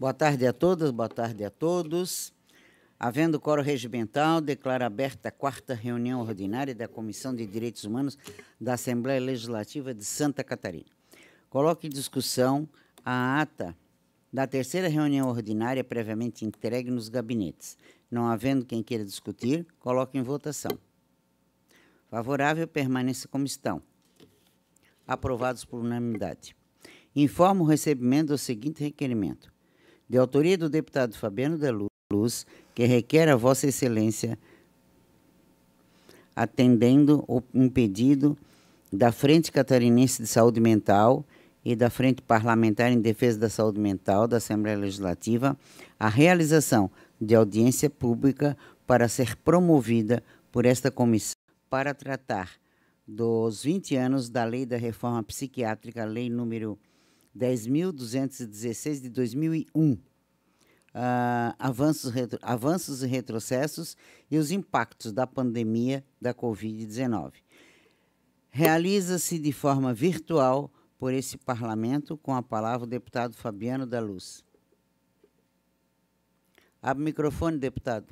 Boa tarde a todas, boa tarde a todos. Havendo coro regimental, declaro aberta a quarta reunião ordinária da Comissão de Direitos Humanos da Assembleia Legislativa de Santa Catarina. Coloque em discussão a ata da terceira reunião ordinária previamente entregue nos gabinetes. Não havendo quem queira discutir, coloque em votação. Favorável, permaneça como estão. Aprovados por unanimidade. Informo o recebimento do seguinte requerimento de autoria do deputado Fabiano da Luz, que requer a Vossa Excelência, atendendo um pedido da Frente Catarinense de Saúde Mental e da Frente Parlamentar em Defesa da Saúde Mental da Assembleia Legislativa, a realização de audiência pública para ser promovida por esta comissão para tratar dos 20 anos da Lei da Reforma Psiquiátrica, Lei número 10.216 de 2001. Uh, ah, avanços, retro, avanços e retrocessos e os impactos da pandemia da Covid-19. Realiza-se de forma virtual por esse parlamento, com a palavra o deputado Fabiano da Luz. Abre o microfone, deputado.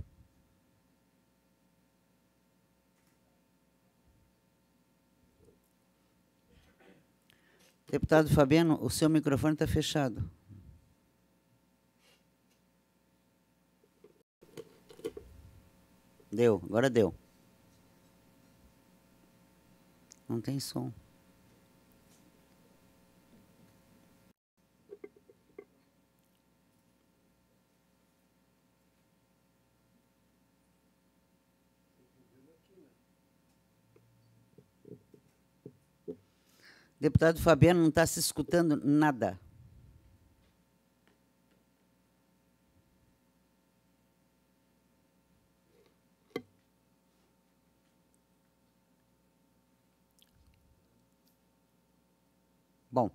Deputado Fabiano, o seu microfone está fechado. Deu, agora deu. Não tem som. Deputado Fabiano, não está se escutando nada. Bom,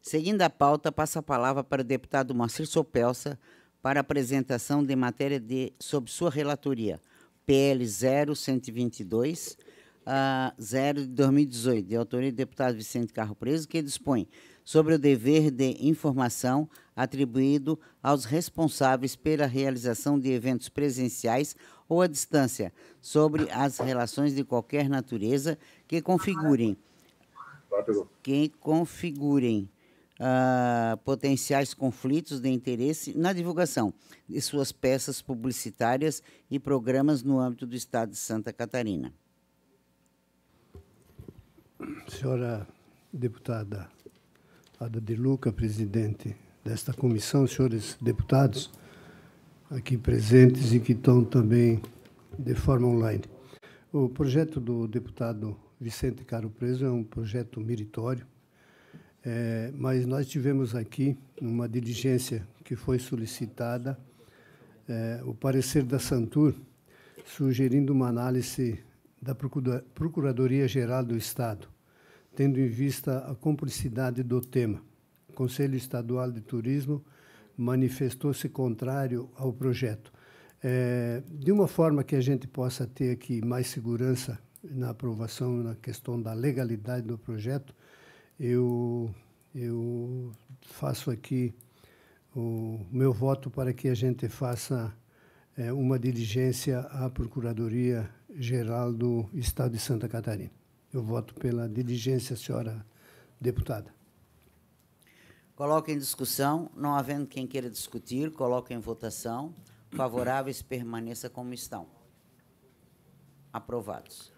seguindo a pauta, passo a palavra para o deputado Moacir Sopelsa para apresentação de matéria de, sob sua relatoria, PL 0122, uh, 0 de 2018, de autoria do deputado Vicente Carro Preso, que dispõe sobre o dever de informação atribuído aos responsáveis pela realização de eventos presenciais ou à distância, sobre as relações de qualquer natureza que configurem que configurem uh, potenciais conflitos de interesse na divulgação de suas peças publicitárias e programas no âmbito do Estado de Santa Catarina senhora deputada Ada de Luca, presidente desta comissão, senhores deputados aqui presentes e que estão também de forma online. O projeto do deputado Vicente Caro Preso é um projeto meritório, é, mas nós tivemos aqui uma diligência que foi solicitada, é, o parecer da Santur, sugerindo uma análise da Procuradoria-Geral do Estado, tendo em vista a cumplicidade do tema. O Conselho Estadual de Turismo manifestou-se contrário ao projeto. É, de uma forma que a gente possa ter aqui mais segurança na aprovação, na questão da legalidade do projeto, eu, eu faço aqui o meu voto para que a gente faça é, uma diligência à Procuradoria geral do Estado de Santa Catarina. Eu voto pela diligência, senhora deputada. Coloque em discussão, não havendo quem queira discutir, coloque em votação. Favoráveis permaneça como estão. Aprovados.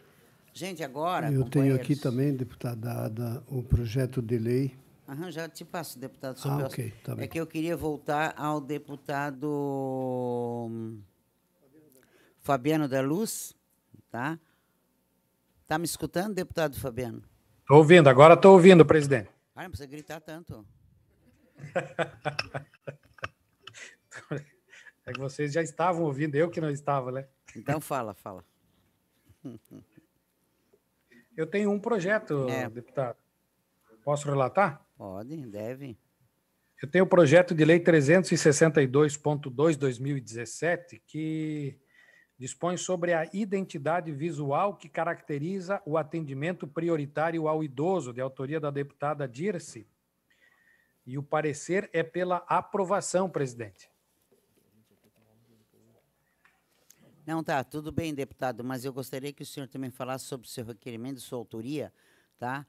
Gente, agora. Eu tenho aqui também, deputada Ada, o projeto de lei. Aham, já te passo, deputado Ah, ok, tá bem. É que eu queria voltar ao deputado Fabiano da Luz, Tá? Tá me escutando, deputado Fabiano? Estou ouvindo, agora estou ouvindo, presidente. Ah, não precisa gritar tanto. é que vocês já estavam ouvindo, eu que não estava, né? Então fala, fala. Eu tenho um projeto, é. deputado. Posso relatar? Pode, deve. Eu tenho o projeto de lei 362.2 2017 que dispõe sobre a identidade visual que caracteriza o atendimento prioritário ao idoso, de autoria da deputada Dirce. E o parecer é pela aprovação, presidente. Não, tá, tudo bem, deputado, mas eu gostaria que o senhor também falasse sobre o seu requerimento, sua autoria, tá?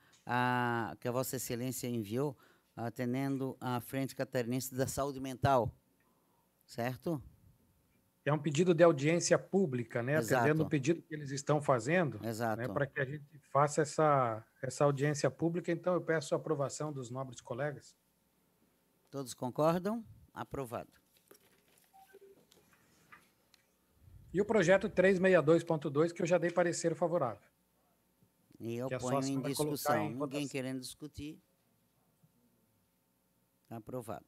que a Vossa Excelência enviou, atendendo à Frente Catarinense da Saúde Mental, certo? é um pedido de audiência pública, né? Exato. Atendendo o pedido que eles estão fazendo, né? para que a gente faça essa, essa audiência pública. Então, eu peço a aprovação dos nobres colegas. Todos concordam? Aprovado. E o projeto 362.2, que eu já dei parecer favorável. E eu é ponho em discussão. Em Ninguém querendo discutir. Tá aprovado.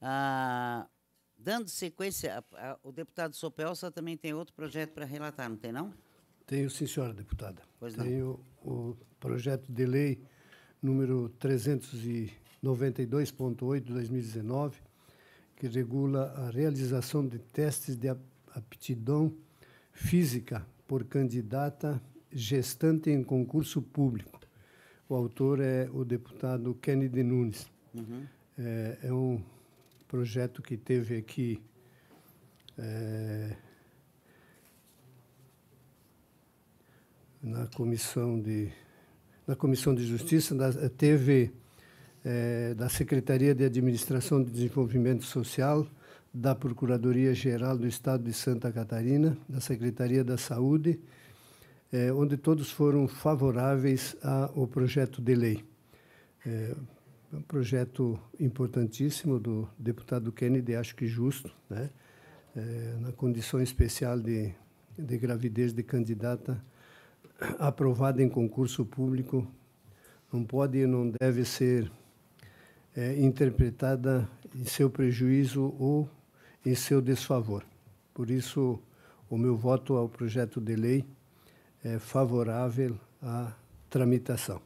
Ah, Dando sequência, a, a, o deputado Sopelsa também tem outro projeto para relatar, não tem não? Tenho, sim, senhora deputada. Pois não. Tenho o projeto de lei número 392.8 de 2019, que regula a realização de testes de aptidão física por candidata gestante em concurso público. O autor é o deputado Kennedy Nunes. Uhum. É, é um projeto que teve aqui é, na comissão de na comissão de justiça da, teve é, da secretaria de administração de desenvolvimento social da procuradoria geral do estado de Santa Catarina da secretaria da saúde é, onde todos foram favoráveis ao projeto de lei é, é um projeto importantíssimo do deputado Kennedy, acho que justo, né? É, na condição especial de, de gravidez de candidata aprovada em concurso público, não pode e não deve ser é, interpretada em seu prejuízo ou em seu desfavor. Por isso, o meu voto ao projeto de lei é favorável à tramitação.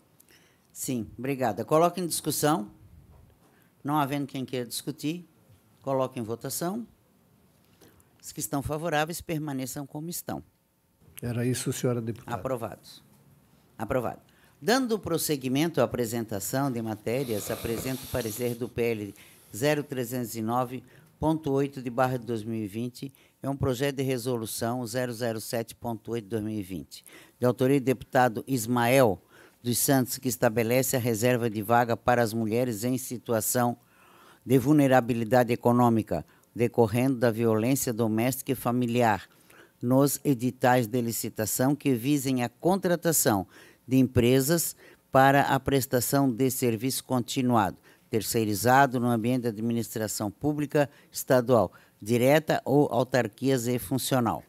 Sim, obrigada. Coloque em discussão. Não havendo quem queira discutir, coloque em votação. Os que estão favoráveis permaneçam como estão. Era isso, senhora deputada. Aprovados. Aprovado. Dando prosseguimento à apresentação de matérias, apresento o parecer do PL 0309.8 de barra de 2020. É um projeto de resolução 007.8 de 2020, de autoria do deputado Ismael dos Santos, que estabelece a reserva de vaga para as mulheres em situação de vulnerabilidade econômica decorrendo da violência doméstica e familiar nos editais de licitação que visem a contratação de empresas para a prestação de serviço continuado, terceirizado no ambiente da administração pública estadual, direta ou autarquias e funcional.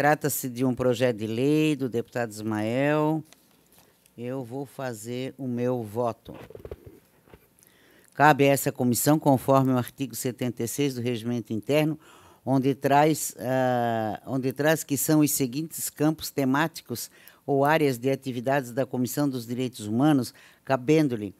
Trata-se de um projeto de lei do deputado Ismael. Eu vou fazer o meu voto. Cabe a essa comissão, conforme o artigo 76 do Regimento Interno, onde traz, uh, onde traz que são os seguintes campos temáticos ou áreas de atividades da Comissão dos Direitos Humanos, cabendo-lhe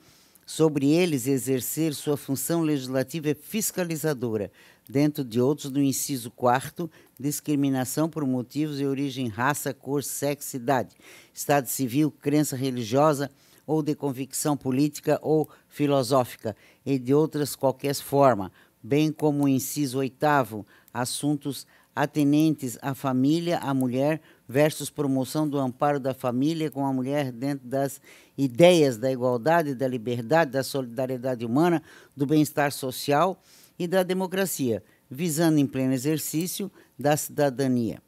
sobre eles exercer sua função legislativa e fiscalizadora, dentro de outros do inciso 4 discriminação por motivos de origem, raça, cor, sexo, idade, estado civil, crença religiosa ou de convicção política ou filosófica e de outras qualquer forma, bem como o inciso 8 assuntos atinentes à família, à mulher, versus promoção do amparo da família com a mulher dentro das ideias da igualdade, da liberdade, da solidariedade humana, do bem-estar social, e da democracia, visando em pleno exercício da cidadania.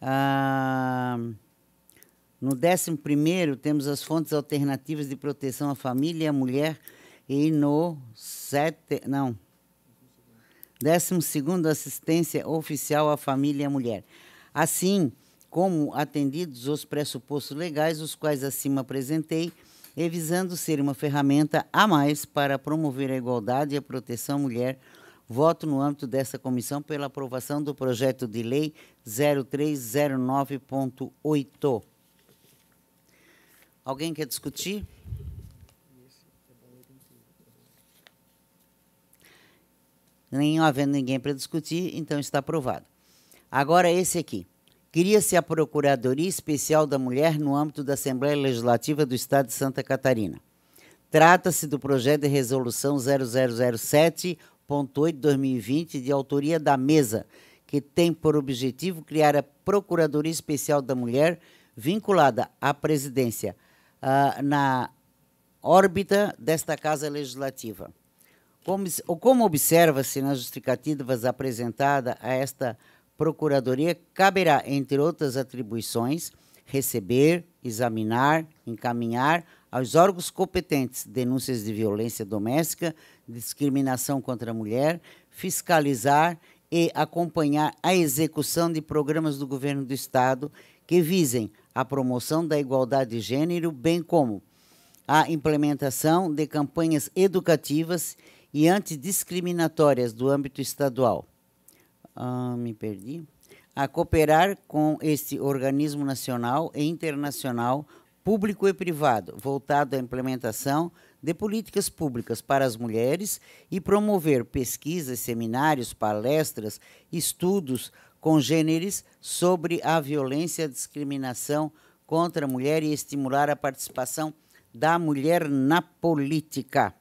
Ah, no 11 temos as fontes alternativas de proteção à família e à mulher, e no 7, não, 12 assistência oficial à família e à mulher. Assim como atendidos os pressupostos legais, os quais acima apresentei, e visando ser uma ferramenta a mais para promover a igualdade e a proteção à mulher Voto no âmbito dessa comissão pela aprovação do projeto de lei 0309.8. Alguém quer discutir? Nem havendo ninguém para discutir, então está aprovado. Agora esse aqui. Cria-se a Procuradoria Especial da Mulher no âmbito da Assembleia Legislativa do Estado de Santa Catarina. Trata-se do projeto de resolução 0007 8 2020, de autoria da Mesa, que tem por objetivo criar a Procuradoria Especial da Mulher vinculada à presidência uh, na órbita desta Casa Legislativa. Como, como observa-se nas justificativas apresentadas a esta Procuradoria, caberá, entre outras atribuições, receber, examinar, encaminhar aos órgãos competentes denúncias de violência doméstica, discriminação contra a mulher, fiscalizar e acompanhar a execução de programas do governo do Estado que visem a promoção da igualdade de gênero, bem como a implementação de campanhas educativas e antidiscriminatórias do âmbito estadual. Ah, me perdi. A cooperar com este organismo nacional e internacional, público e privado, voltado à implementação de políticas públicas para as mulheres e promover pesquisas, seminários, palestras, estudos congêneres sobre a violência e a discriminação contra a mulher e estimular a participação da mulher na política.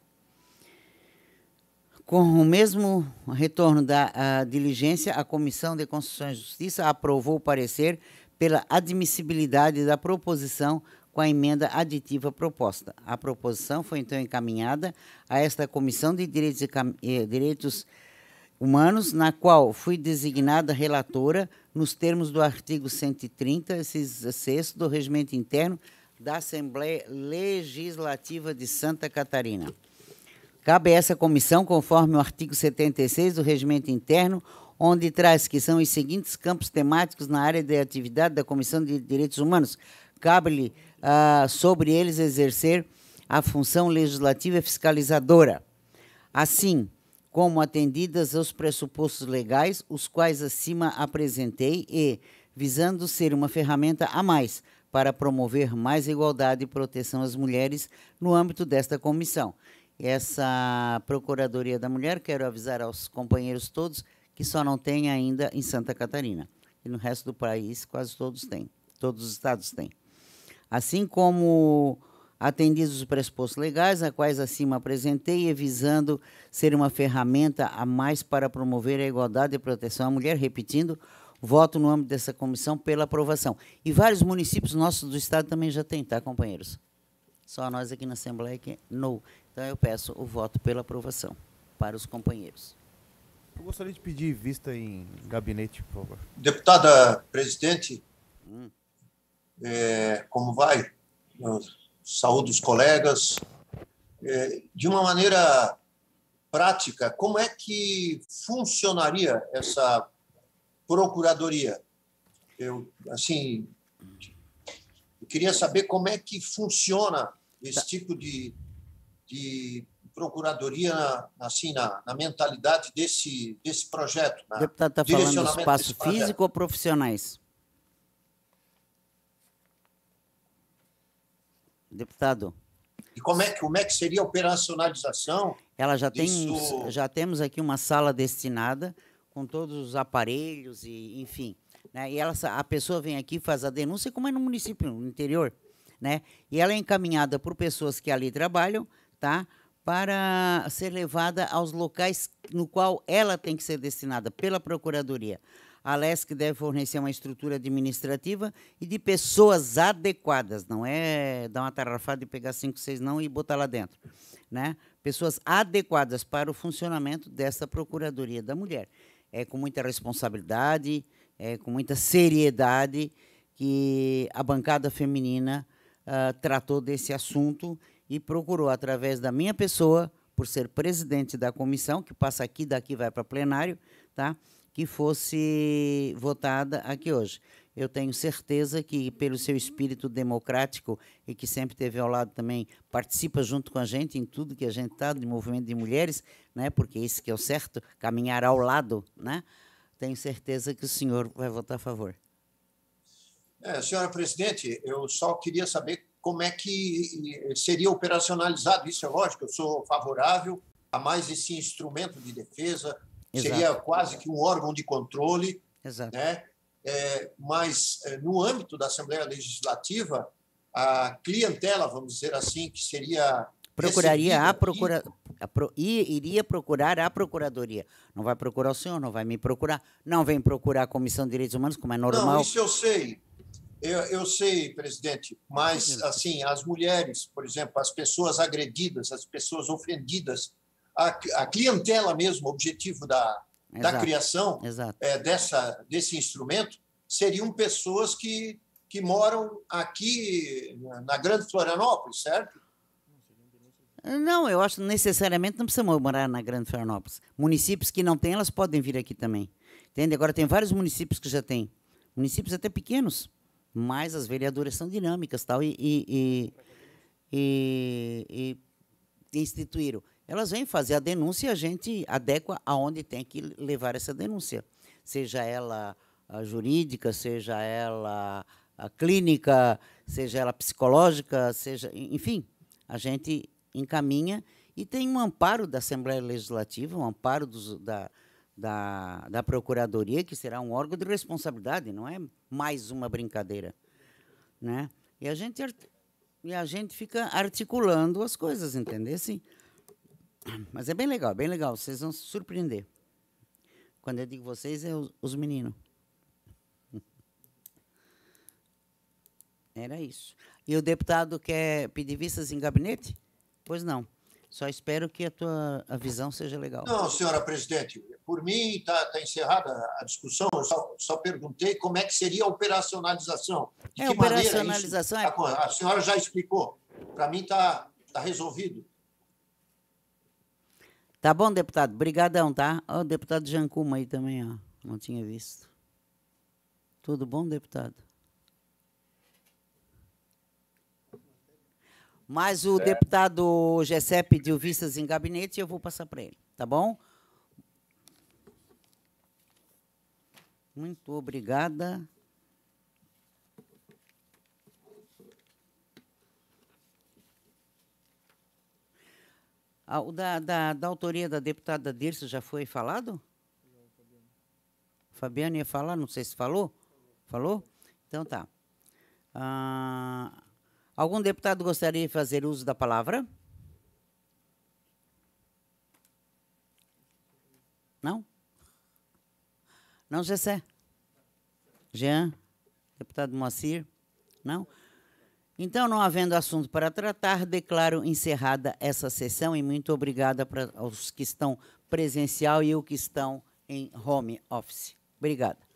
Com o mesmo retorno da diligência, a Comissão de Constituição e Justiça aprovou o parecer pela admissibilidade da proposição com a emenda aditiva proposta. A proposição foi então encaminhada a esta Comissão de Direitos, e eh, Direitos Humanos, na qual fui designada relatora nos termos do artigo 130, 6 do Regimento Interno da Assembleia Legislativa de Santa Catarina. Cabe a essa comissão, conforme o artigo 76 do Regimento Interno, onde traz que são os seguintes campos temáticos na área de atividade da Comissão de Direitos Humanos: cabe-lhe uh, sobre eles exercer a função legislativa e fiscalizadora, assim como atendidas aos pressupostos legais, os quais acima apresentei, e visando ser uma ferramenta a mais para promover mais igualdade e proteção às mulheres no âmbito desta comissão. Essa Procuradoria da Mulher, quero avisar aos companheiros todos que só não tem ainda em Santa Catarina. E no resto do país, quase todos têm. Todos os estados têm assim como atendidos os pressupostos legais, a quais acima apresentei, e visando ser uma ferramenta a mais para promover a igualdade e proteção à mulher, repetindo, voto no âmbito dessa comissão pela aprovação. E vários municípios nossos do Estado também já têm, tá, companheiros? Só nós aqui na Assembleia que não. Então, eu peço o voto pela aprovação para os companheiros. Eu gostaria de pedir vista em gabinete, por favor. Deputada presidente, hum é, como vai, saúde os colegas, é, de uma maneira prática, como é que funcionaria essa procuradoria? Eu, assim, eu queria saber como é que funciona esse tá. tipo de, de procuradoria assim na, na, mentalidade desse desse projeto. Na Deputado está falando espaço físico ou profissionais? deputado. E como é, como é que seria a operacionalização? Ela já tem, disso... já temos aqui uma sala destinada com todos os aparelhos e, enfim, né? E ela, a pessoa vem aqui faz a denúncia, como é no município, no interior, né? E ela é encaminhada por pessoas que ali trabalham, tá? Para ser levada aos locais no qual ela tem que ser destinada pela procuradoria. A LESC deve fornecer uma estrutura administrativa e de pessoas adequadas, não é dar uma tarrafada e pegar cinco, seis não e botar lá dentro. Né? Pessoas adequadas para o funcionamento dessa Procuradoria da Mulher. É com muita responsabilidade, é com muita seriedade que a bancada feminina uh, tratou desse assunto e procurou, através da minha pessoa, por ser presidente da comissão, que passa aqui, daqui vai para plenário, tá? que fosse votada aqui hoje. Eu tenho certeza que, pelo seu espírito democrático e que sempre teve ao lado também, participa junto com a gente em tudo que a gente está, de movimento de mulheres, né? porque é isso que é o certo, caminhar ao lado. Né? Tenho certeza que o senhor vai votar a favor. É, senhora presidente, eu só queria saber como é que eh, seria operacionalizado isso. É lógico, eu sou favorável a mais esse instrumento de defesa, Seria quase que um órgão de controle. Exato. Né? É, mas, é, no âmbito da Assembleia Legislativa, a clientela, vamos dizer assim, que seria. Procuraria a procura, a pro, iria procurar a Procuradoria. Não vai procurar o senhor, não vai me procurar, não vem procurar a Comissão de Direitos Humanos, como é normal. Não, isso eu sei. Eu, eu sei, presidente, mas, assim, as mulheres, por exemplo, as pessoas agredidas, as pessoas ofendidas a, a clientela mesmo, objetivo da, Exato. da criação É, dessa, desse instrumento, seriam pessoas que, que moram aqui na Grande Florianópolis, certo? Não, eu acho necessariamente não precisa morar na Grande Florianópolis. Municípios que não têm, elas podem vir aqui também. Entende? Agora tem vários municípios que já têm. Municípios até pequenos, mas as vereadoras são dinâmicas tal, e, e, e, e instituíram elas vêm fazer a denúncia e a gente adequa aonde tem que levar essa denúncia, seja ela ah, jurídica, seja ela ah, clínica, seja ela psicológica, seja, enfim, a gente encaminha e tem um amparo da Assembleia Legislativa, um amparo dos, da, da, da Procuradoria, que será um órgão de responsabilidade, não é mais uma brincadeira. Né? E, a gente, e a gente fica articulando as coisas, entendeu? Assim, mas é bem legal, bem legal. Vocês vão se surpreender. Quando eu digo vocês, é os, meninos. Era isso. E o deputado quer pedir vistas em gabinete? Pois não. Só espero que a tua a visão seja legal. Não, senhora presidente, por mim está tá encerrada a discussão. Eu só, só, perguntei como é que seria a operacionalização. De é, que operacionalização maneira isso, é... a, a senhora já explicou. Para mim está tá resolvido. Tá bom, deputado? obrigadão tá? Ó, o deputado Jancuma aí também, ó. Não tinha visto. Tudo bom, deputado? Mas o é. deputado Gessé pediu vistas em gabinete e eu vou passar para ele, tá bom? Muito obrigada. O da, da, da autoria da deputada Dirce já foi falado? Fabiana ia falar, não sei se falou. Falou? Então tá. Ah, algum deputado gostaria de fazer uso da palavra? Não? Não, Gessé? Jean? Deputado Moacir? Não? Então, não havendo assunto para tratar, declaro encerrada essa sessão e muito obrigada para os que estão presencial e os que estão em home office. Obrigada.